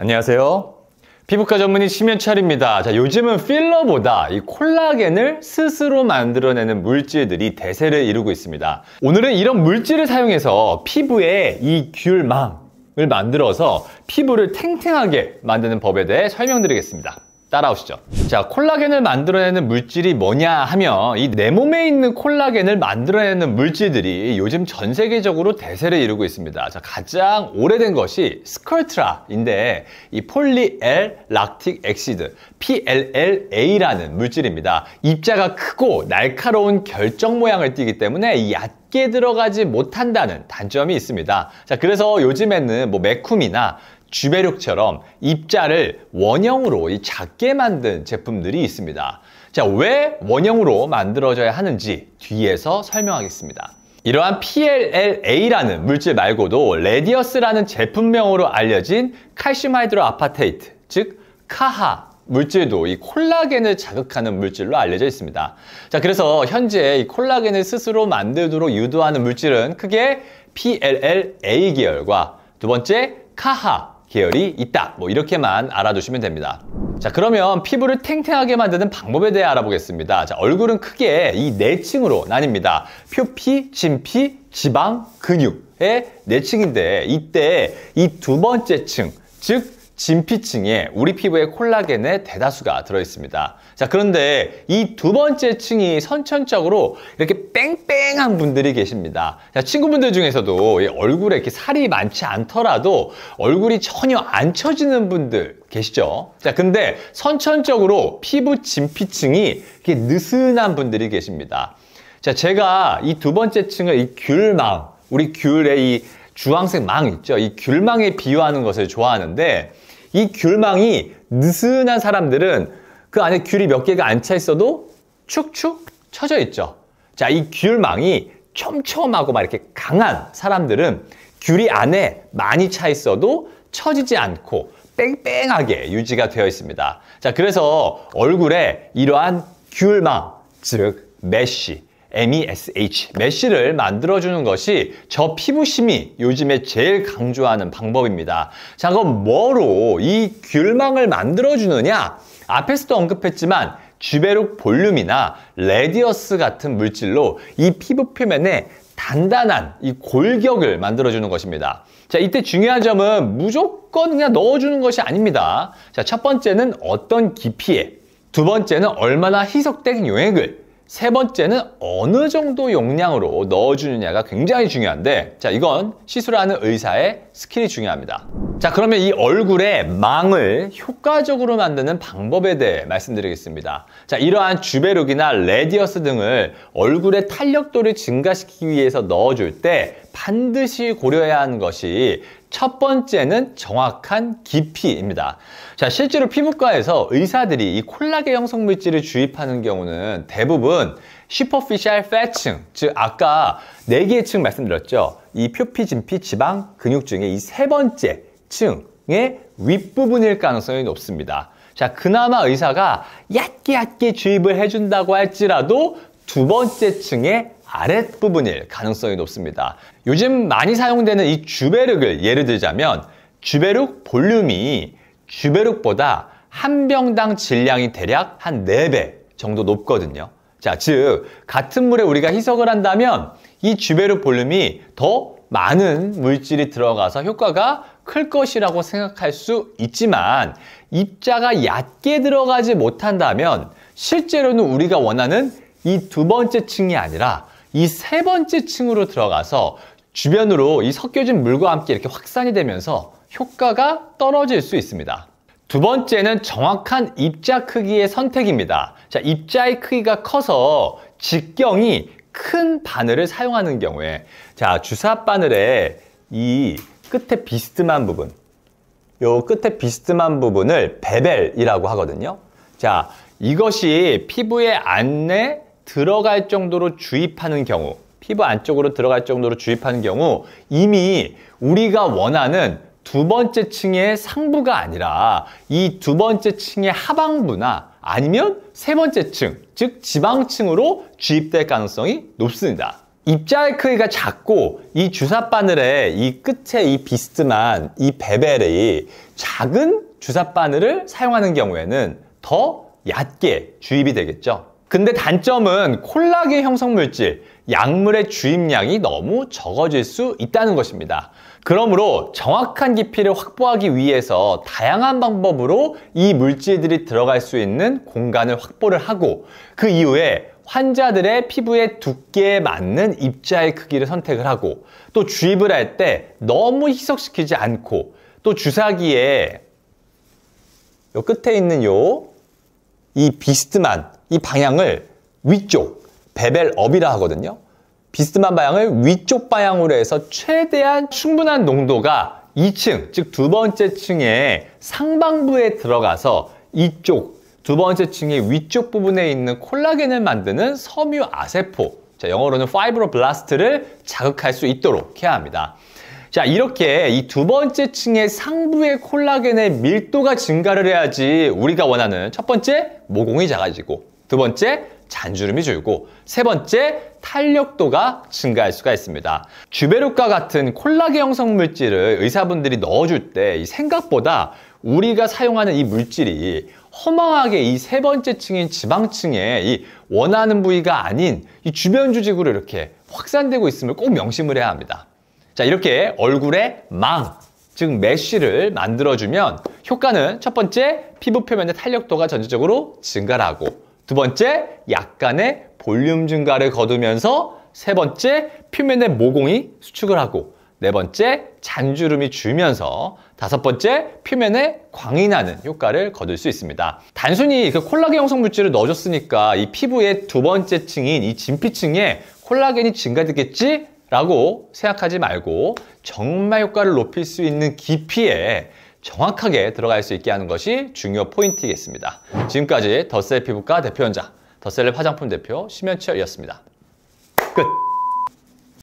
안녕하세요. 피부과 전문의 심현철입니다. 자, 요즘은 필러보다 이 콜라겐을 스스로 만들어내는 물질들이 대세를 이루고 있습니다. 오늘은 이런 물질을 사용해서 피부에 이 귤망을 만들어서 피부를 탱탱하게 만드는 법에 대해 설명드리겠습니다. 따라오시죠. 자, 콜라겐을 만들어내는 물질이 뭐냐 하면 이 내 몸에 있는 콜라겐을 만들어내는 물질들이 요즘 전 세계적으로 대세를 이루고 있습니다. 자, 가장 오래된 것이 스컬트라인데 이 폴리엘 락틱 엑시드 PLLA라는 물질입니다. 입자가 크고 날카로운 결정 모양을 띠기 때문에 얕 깊게 들어가지 못한다는 단점이 있습니다. 자, 그래서 요즘에는 뭐매콤이나 주배력처럼 입자를 원형으로 작게 만든 제품들이 있습니다. 자, 왜 원형으로 만들어져야 하는지 뒤에서 설명하겠습니다. 이러한 PLLA라는 물질 말고도 레디어스라는 제품명으로 알려진 칼슘 하이드로 아파테이트, 즉 카하 물질도 이 콜라겐을 자극하는 물질로 알려져 있습니다. 자, 그래서 현재 이 콜라겐을 스스로 만들도록 유도하는 물질은 크게 PLLA 계열과 두 번째 카하 계열이 있다. 뭐 이렇게만 알아두시면 됩니다. 자 그러면 피부를 탱탱하게 만드는 방법에 대해 알아보겠습니다. 자 얼굴은 크게 이 네 층으로 나뉩니다. 표피, 진피, 지방, 근육의 네 층인데 이때 이 두 번째 층, 즉 진피층에 우리 피부의 콜라겐의 대다수가 들어있습니다. 자, 그런데 이 두 번째 층이 선천적으로 이렇게 뺑뺑한 분들이 계십니다. 자, 친구분들 중에서도 얼굴에 이렇게 살이 많지 않더라도 얼굴이 전혀 안 처지는 분들 계시죠? 자, 근데 선천적으로 피부 진피층이 이렇게 느슨한 분들이 계십니다. 자, 제가 이 두 번째 층을 이 귤망, 우리 귤의 이 주황색 망 있죠? 이 귤망에 비유하는 것을 좋아하는데 이 귤망이 느슨한 사람들은 그 안에 귤이 몇 개가 안 차 있어도 축축 쳐져 있죠. 자, 이 귤망이 촘촘하고 막 이렇게 강한 사람들은 귤이 안에 많이 차 있어도 처지지 않고 뺑뺑하게 유지가 되어 있습니다. 자, 그래서 얼굴에 이러한 귤망, 즉, 메쉬, MESH, 메쉬를 만들어주는 것이 저 피부심이 요즘에 제일 강조하는 방법입니다. 자, 그럼 뭐로 이 귤망을 만들어주느냐? 앞에서도 언급했지만 주베룩 볼륨이나 레디어스 같은 물질로 이 피부 표면에 단단한 이 골격을 만들어주는 것입니다. 자, 이때 중요한 점은 무조건 그냥 넣어주는 것이 아닙니다. 자, 첫 번째는 어떤 깊이에, 두 번째는 얼마나 희석된 용액을, 세 번째는 어느 정도 용량으로 넣어주느냐가 굉장히 중요한데 자 이건 시술하는 의사의 스킬이 중요합니다. 자 그러면 이얼굴에 망을 효과적으로 만드는 방법에 대해 말씀드리겠습니다. 자 이러한 주베룩이나 레디어스 등을 얼굴의 탄력도를 증가시키기 위해서 넣어줄 때 반드시 고려해야 하는 것이 첫 번째는 정확한 깊이입니다. 자, 실제로 피부과에서 의사들이 이 콜라겐 형성 물질을 주입하는 경우는 대부분 슈퍼피셜 팻층, 즉 아까 네개의층 말씀드렸죠. 이 표피, 진피, 지방, 근육중에 이 세 번째 층의 윗부분일 가능성이 높습니다. 자, 그나마 의사가 얕게 얕게 주입을 해준다고 할지라도 두 번째 층의 아랫부분일 가능성이 높습니다. 요즘 많이 사용되는 이 주베륵을 예를 들자면 주베륵 볼륨이 주베륵보다 한 병당 질량이 대략 한 네 배 정도 높거든요. 자, 즉 같은 물에 우리가 희석을 한다면 이 주베륵 볼륨이 더 많은 물질이 들어가서 효과가 클 것이라고 생각할 수 있지만 입자가 얕게 들어가지 못한다면 실제로는 우리가 원하는 이 두 번째 층이 아니라 이 세 번째 층으로 들어가서 주변으로 이 섞여진 물과 함께 이렇게 확산이 되면서 효과가 떨어질 수 있습니다. 두 번째는 정확한 입자 크기의 선택입니다. 자, 입자의 크기가 커서 직경이 큰 바늘을 사용하는 경우에 자 주사 바늘의 이 끝에 비스듬한 부분 요 끝에 비스듬한 부분을 베벨이라고 하거든요. 자 이것이 피부의 안에 들어갈 정도로 주입하는 경우 피부 안쪽으로 들어갈 정도로 주입하는 경우 이미 우리가 원하는 두 번째 층의 상부가 아니라 이 두 번째 층의 하방부나 아니면 세 번째 층, 즉 지방층으로 주입될 가능성이 높습니다. 입자의 크기가 작고 이 주사바늘의 이 끝에 이비스트만이 베벨의 작은 주사바늘을 사용하는 경우에는 더 얕게 주입이 되겠죠. 근데 단점은 콜라겐 형성 물질, 약물의 주입량이 너무 적어질 수 있다는 것입니다. 그러므로 정확한 깊이를 확보하기 위해서 다양한 방법으로 이 물질들이 들어갈 수 있는 공간을 확보를 하고 그 이후에 환자들의 피부의 두께에 맞는 입자의 크기를 선택을 하고 또 주입을 할 때 너무 희석시키지 않고 또 주사기에 요 끝에 있는 요 이 비스트만 이 방향을 위쪽, 베벨업이라 하거든요. 비스듬한 방향을 위쪽 방향으로 해서 최대한 충분한 농도가 2층, 즉 두 번째 층의 상방부에 들어가서 이쪽, 두 번째 층의 위쪽 부분에 있는 콜라겐을 만드는 섬유 아세포, 자, 영어로는 파이브로블라스트를 자극할 수 있도록 해야 합니다. 자, 이렇게 이 두 번째 층의 상부의 콜라겐의 밀도가 증가를 해야지 우리가 원하는 첫 번째 모공이 작아지고 두 번째, 잔주름이 줄고 세 번째, 탄력도가 증가할 수가 있습니다. 주베룩과 같은 콜라겐 형성 물질을 의사분들이 넣어줄 때 생각보다 우리가 사용하는 이 물질이 허망하게 이 세 번째 층인 지방층에 이 원하는 부위가 아닌 이 주변 조직으로 이렇게 확산되고 있음을 꼭 명심을 해야 합니다. 자, 이렇게 얼굴에 망, 즉 메쉬를 만들어주면 효과는 첫 번째 피부 표면의 탄력도가 전체적으로 증가하고 두 번째, 약간의 볼륨 증가를 거두면서 세 번째, 표면의 모공이 수축을 하고 네 번째, 잔주름이 줄면서 다섯 번째, 표면에 광이 나는 효과를 거둘 수 있습니다. 단순히 그 콜라겐 형성 물질을 넣어줬으니까 이 피부의 두 번째 층인 이 진피층에 콜라겐이 증가됐겠지? 라고 생각하지 말고 정말 효과를 높일 수 있는 깊이에 정확하게 들어갈 수 있게 하는 것이 중요 포인트겠습니다. 지금까지 덧셀 피부과 대표원장, 덧셀랩 화장품 대표 심현철이었습니다. 끝!